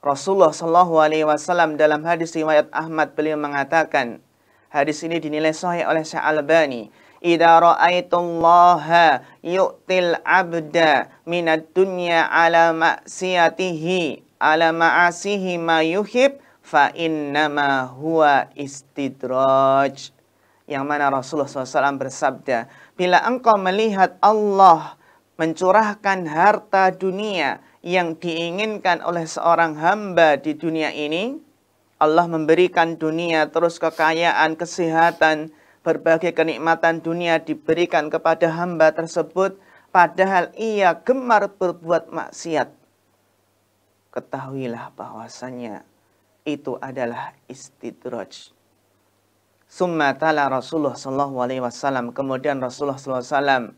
Rasulullah Shallallahu Alaihi Wasallam dalam hadis riwayat Ahmad beliau mengatakan, hadis ini dinilai sahih oleh Syekh Albani. Ida ra'aitullaha yu'til 'abda minat dunya 'ala ma'siyatihi 'ala ma'asihi ma yuhib fa innama huwa istidraj. Yang mana Rasulullah SAW bersabda, bila engkau melihat Allah mencurahkan harta dunia yang diinginkan oleh seorang hamba di dunia ini, Allah memberikan dunia terus kekayaan, kesehatan, berbagai kenikmatan dunia diberikan kepada hamba tersebut, padahal ia gemar berbuat maksiat. Ketahuilah bahwasanya itu adalah istidraj. Summa tala Rasulullah sallallahu alaihi wasallam kemudian Rasulullah sallallahu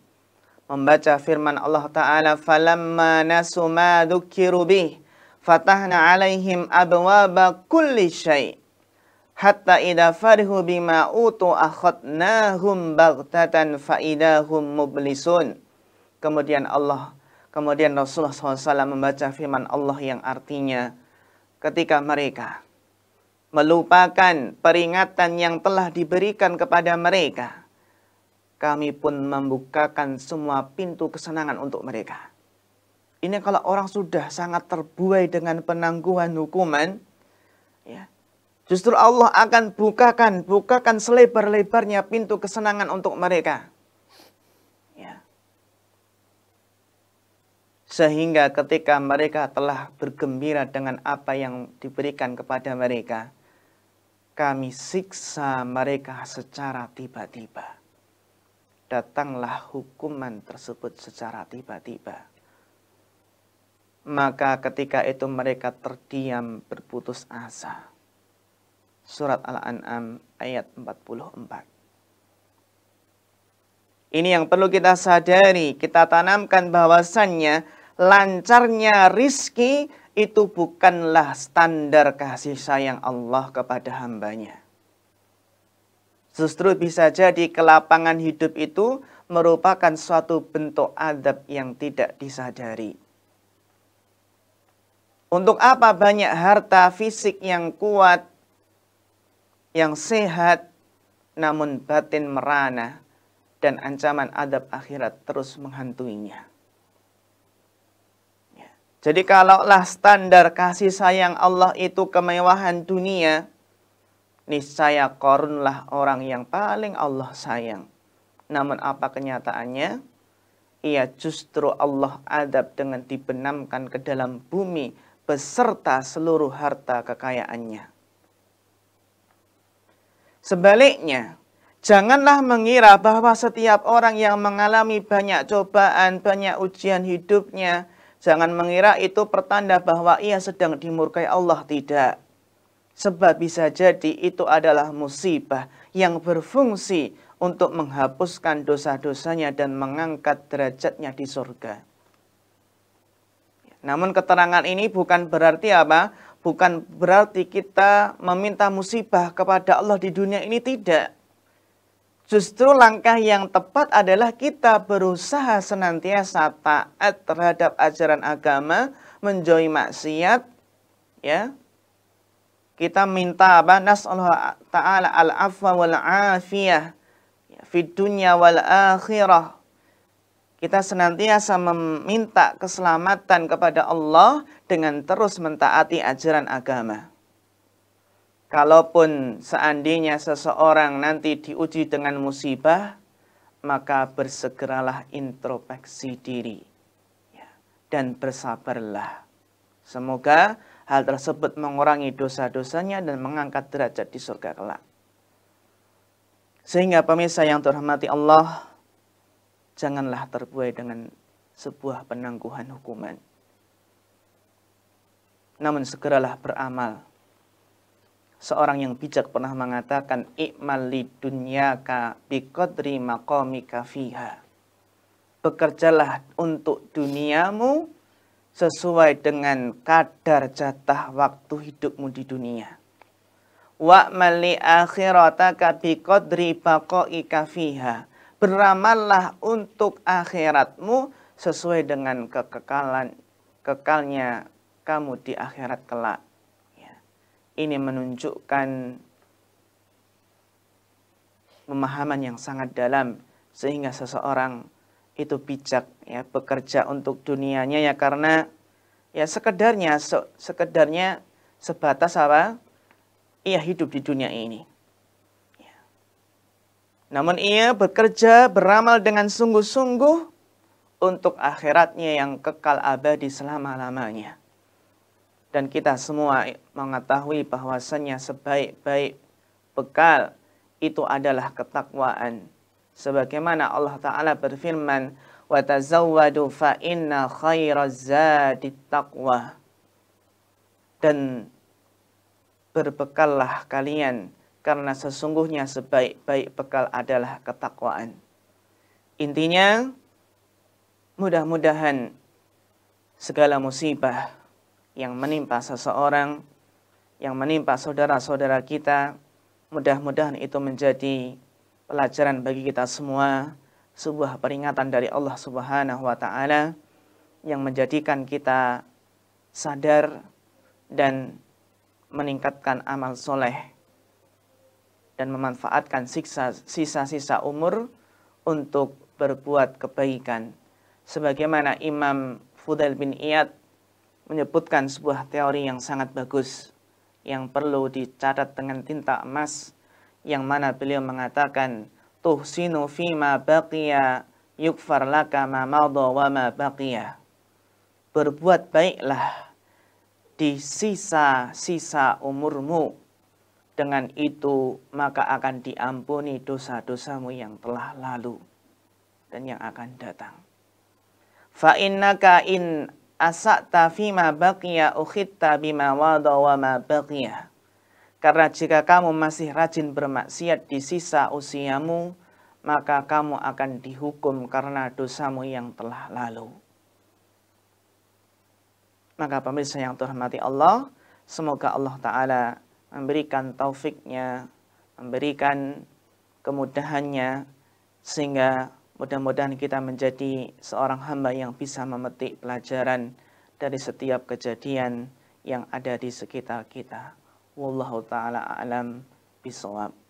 membaca firman Allah Ta'ala falamma nasu ma dhukiru bih fatahna alaihim abwaba kulli syai hatta idza farihu bima utu akhadnahum baghtatan fa هُمْ mublisun kemudian Allah kemudian Rasulullah SAW membaca firman Allah yang artinya ketika mereka melupakan peringatan yang telah diberikan kepada mereka kami pun membukakan semua pintu kesenangan untuk mereka. Ini kalau orang sudah sangat terbuai dengan penangguhan hukuman, ya, justru Allah akan bukakan, bukakan selebar-lebarnya pintu kesenangan untuk mereka. Ya. Sehingga ketika mereka telah bergembira dengan apa yang diberikan kepada mereka, kami siksa mereka secara tiba-tiba datanglah hukuman tersebut secara tiba-tiba. Maka ketika itu mereka terdiam berputus asa. Surat Al-An'am ayat 44. Ini yang perlu kita sadari, kita tanamkan bahwasannya lancarnya rizki itu bukanlah standar kasih sayang Allah kepada hambanya. Justru bisa jadi kelapangan hidup itu merupakan suatu bentuk adab yang tidak disadari. Untuk apa banyak harta fisik yang kuat, yang sehat, namun batin merana dan ancaman adab akhirat terus menghantuinya. Ya. Jadi kalaulah standar kasih sayang Allah itu kemewahan dunia, Niscaya korunlah orang yang paling Allah sayang. Namun apa kenyataannya? Ia justru Allah adab dengan dibenamkan ke dalam bumi beserta seluruh harta kekayaannya. Sebaliknya, Janganlah mengira bahwa setiap orang yang mengalami banyak cobaan, banyak ujian hidupnya, jangan mengira itu pertanda bahwa ia sedang dimurkai Allah. Tidak. Sebab bisa jadi itu adalah musibah yang berfungsi untuk menghapuskan dosa-dosanya dan mengangkat derajatnya di surga. Namun keterangan ini bukan berarti apa? Bukan berarti kita meminta musibah kepada Allah di dunia ini tidak. Justru langkah yang tepat adalah kita berusaha senantiasa taat terhadap ajaran agama, menjauhi maksiat, ya, kita minta apa? nasallahu ta'ala al-afwa wal-afiyah fid dunya wal akhirah. Kita senantiasa meminta keselamatan kepada Allah dengan terus mentaati ajaran agama. Kalaupun seandainya seseorang nanti diuji dengan musibah, maka bersegeralah introspeksi diri ya, dan bersabarlah. Semoga Hal tersebut mengurangi dosa-dosanya dan mengangkat derajat di surga kelak. Sehingga pemirsa yang terhormati Allah, janganlah terbuai dengan sebuah penangguhan hukuman. Namun segeralah beramal. Seorang yang bijak pernah mengatakan, I'mal li dunyaka biqadri maqamika fiha. Bekerjalah untuk duniamu sesuai dengan kadar jatah waktu hidupmu di dunia. Wa mali akhirataka biqadri baqaika fiha. Beramallah untuk akhiratmu sesuai dengan kekekalan kekalnya kamu di akhirat kelak. Ya. Ini menunjukkan pemahaman yang sangat dalam sehingga seseorang itu bijak ya bekerja untuk dunianya ya karena ya sekedarnya se sekedarnya sebatas apa ia hidup di dunia ini. Ya. Namun ia bekerja beramal dengan sungguh-sungguh untuk akhiratnya yang kekal abadi selama-lamanya. Dan kita semua mengetahui bahwasannya sebaik-baik bekal itu adalah ketakwaan sebagaimana Allah taala berfirman وَتَزَوَّدُ فَإِنَّ خَيْرَ الزَّادِ dan berbekallah kalian karena sesungguhnya sebaik-baik bekal adalah ketakwaan. Intinya, mudah-mudahan segala musibah yang menimpa seseorang, yang menimpa saudara-saudara kita, mudah-mudahan itu menjadi pelajaran bagi kita semua, sebuah peringatan dari Allah Subhanahu wa taala yang menjadikan kita sadar dan meningkatkan amal soleh dan memanfaatkan sisa-sisa umur untuk berbuat kebaikan. Sebagaimana Imam Fudail bin Iyad menyebutkan sebuah teori yang sangat bagus yang perlu dicatat dengan tinta emas yang mana beliau mengatakan tuhsinu fima baqiya yukfar laka ma madha wa ma baqiya. Berbuat baiklah di sisa-sisa umurmu. Dengan itu maka akan diampuni dosa-dosamu yang telah lalu dan yang akan datang. Fa innaka in asa'ta fima baqiya ukhitta bima wada wa ma baqiya. Karena jika kamu masih rajin bermaksiat di sisa usiamu, maka kamu akan dihukum karena dosamu yang telah lalu. Maka pemirsa yang terhormati Allah, semoga Allah Ta'ala memberikan taufiknya, memberikan kemudahannya, sehingga mudah-mudahan kita menjadi seorang hamba yang bisa memetik pelajaran dari setiap kejadian yang ada di sekitar kita. Wallahu taala alam bisawab.